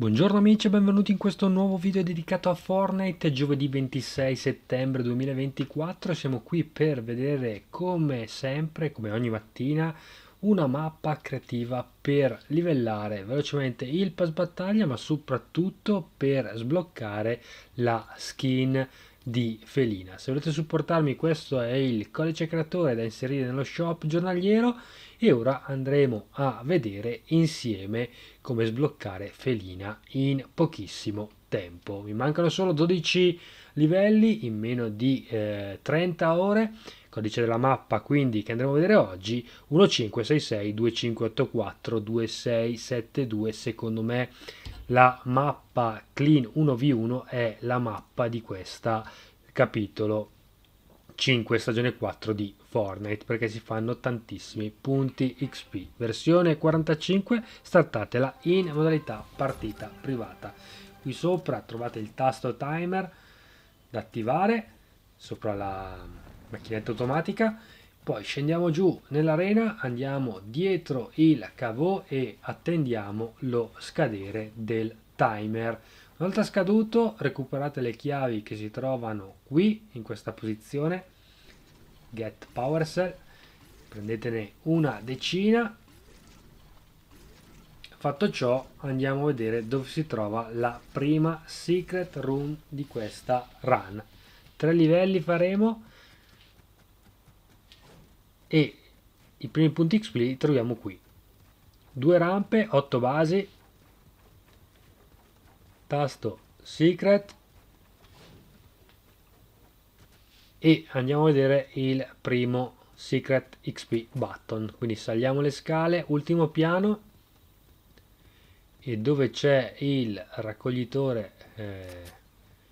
Buongiorno amici e benvenuti in questo nuovo video dedicato a Fortnite, giovedì 26 settembre 2024, siamo qui per vedere come sempre, come ogni mattina, una mappa creativa per livellare velocemente il pass battaglia ma soprattutto per sbloccare la skin di Felina. Se volete supportarmi questo è il codice creatore da inserire nello shop giornaliero e ora andremo a vedere insieme come sbloccare Felina in pochissimo tempo. Mi mancano solo 12 livelli in meno di eh, 30 ore codice della mappa quindi che andremo a vedere oggi 1566 2584 2672 secondo me la mappa clean 1v1 è la mappa di questo capitolo 5 stagione 4 di Fortnite perché si fanno tantissimi punti XP. Versione 45 startatela in modalità partita privata. Qui sopra trovate il tasto timer da attivare sopra la macchinetta automatica poi scendiamo giù nell'arena, andiamo dietro il cavo e attendiamo lo scadere del timer. Una volta scaduto recuperate le chiavi che si trovano qui in questa posizione, get power cell, prendetene una decina. Fatto ciò andiamo a vedere dove si trova la prima secret room di questa run. Tre livelli faremo e i primi punti XP li troviamo qui. Due rampe, otto basi, tasto secret e andiamo a vedere il primo secret XP button. Quindi saliamo le scale, ultimo piano e dove c'è il raccoglitore, eh,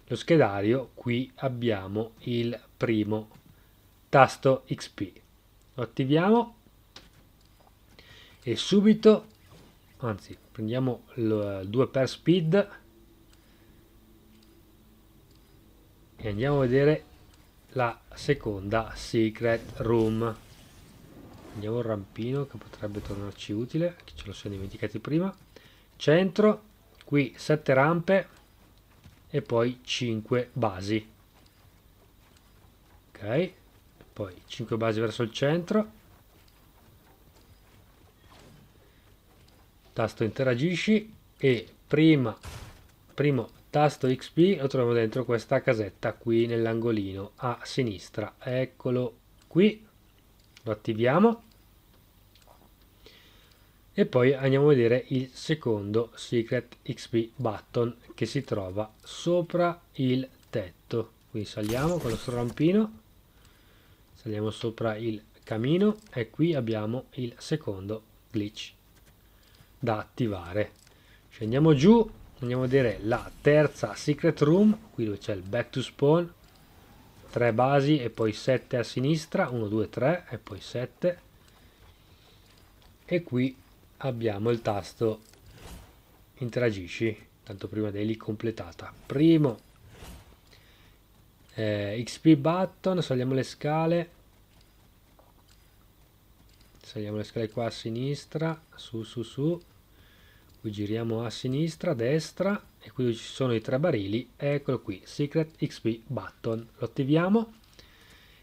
lo schedario, qui abbiamo il primo tasto XP lo attiviamo e subito anzi prendiamo il 2 per speed e andiamo a vedere la seconda secret room andiamo un rampino che potrebbe tornarci utile che ce lo siamo dimenticati prima centro qui 7 rampe e poi 5 basi ok poi 5 basi verso il centro tasto interagisci e prima primo tasto XP lo troviamo dentro questa casetta qui nell'angolino a sinistra eccolo qui lo attiviamo e poi andiamo a vedere il secondo secret XP button che si trova sopra il tetto quindi saliamo con il nostro rampino saliamo sopra il camino e qui abbiamo il secondo glitch da attivare scendiamo giù andiamo a vedere la terza secret room qui dove c'è il back to spawn tre basi e poi sette a sinistra 1 2 3 e poi 7 e qui abbiamo il tasto interagisci tanto prima dell'e completata primo eh, XP button, saliamo le scale saliamo le scale qua a sinistra su su su qui giriamo a sinistra, a destra e qui ci sono i tre barili eccolo qui, Secret XP button lo attiviamo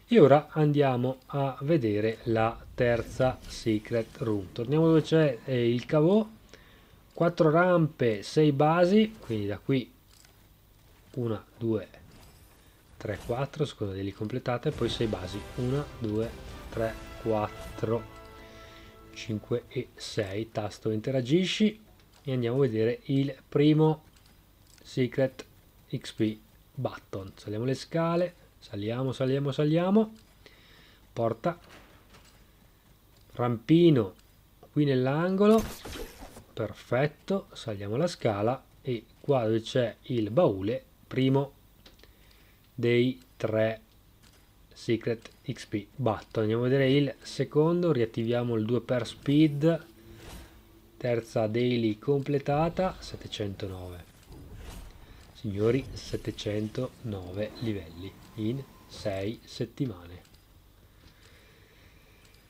e ora andiamo a vedere la terza Secret Room torniamo dove c'è eh, il cavo 4 rampe, 6 basi quindi da qui 1, 2, 3, 4, scusate, li completate, poi 6 basi, 1, 2, 3, 4, 5 e 6, tasto interagisci e andiamo a vedere il primo secret XP button, saliamo le scale, saliamo, saliamo, saliamo, porta, rampino qui nell'angolo, perfetto, saliamo la scala e qua dove c'è il baule, primo dei tre secret xp batto andiamo a vedere il secondo riattiviamo il 2 per speed terza daily completata 709 signori 709 livelli in 6 settimane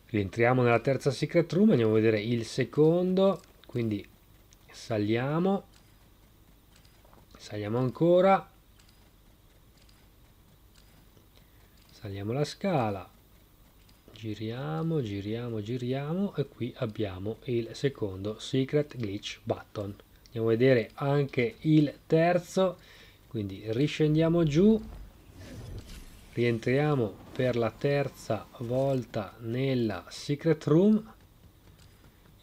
rientriamo nella terza secret room andiamo a vedere il secondo quindi saliamo saliamo ancora saliamo la scala giriamo giriamo giriamo e qui abbiamo il secondo secret glitch button andiamo a vedere anche il terzo quindi riscendiamo giù rientriamo per la terza volta nella secret room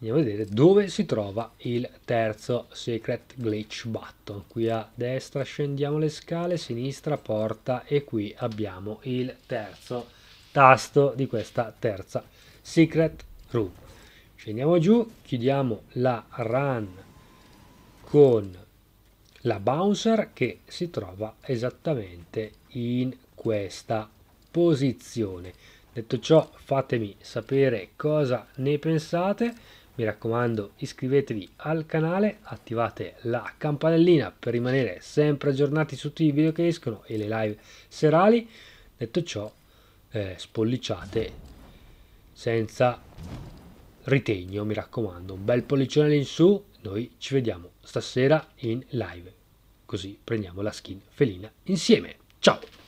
andiamo a vedere dove si trova il terzo secret glitch button qui a destra scendiamo le scale sinistra porta e qui abbiamo il terzo tasto di questa terza secret room scendiamo giù chiudiamo la run con la bouncer che si trova esattamente in questa posizione detto ciò fatemi sapere cosa ne pensate mi raccomando iscrivetevi al canale, attivate la campanellina per rimanere sempre aggiornati su tutti i video che escono e le live serali. Detto ciò, eh, spolliciate senza ritegno, mi raccomando, un bel pollicione lì in su, noi ci vediamo stasera in live, così prendiamo la skin felina insieme. Ciao!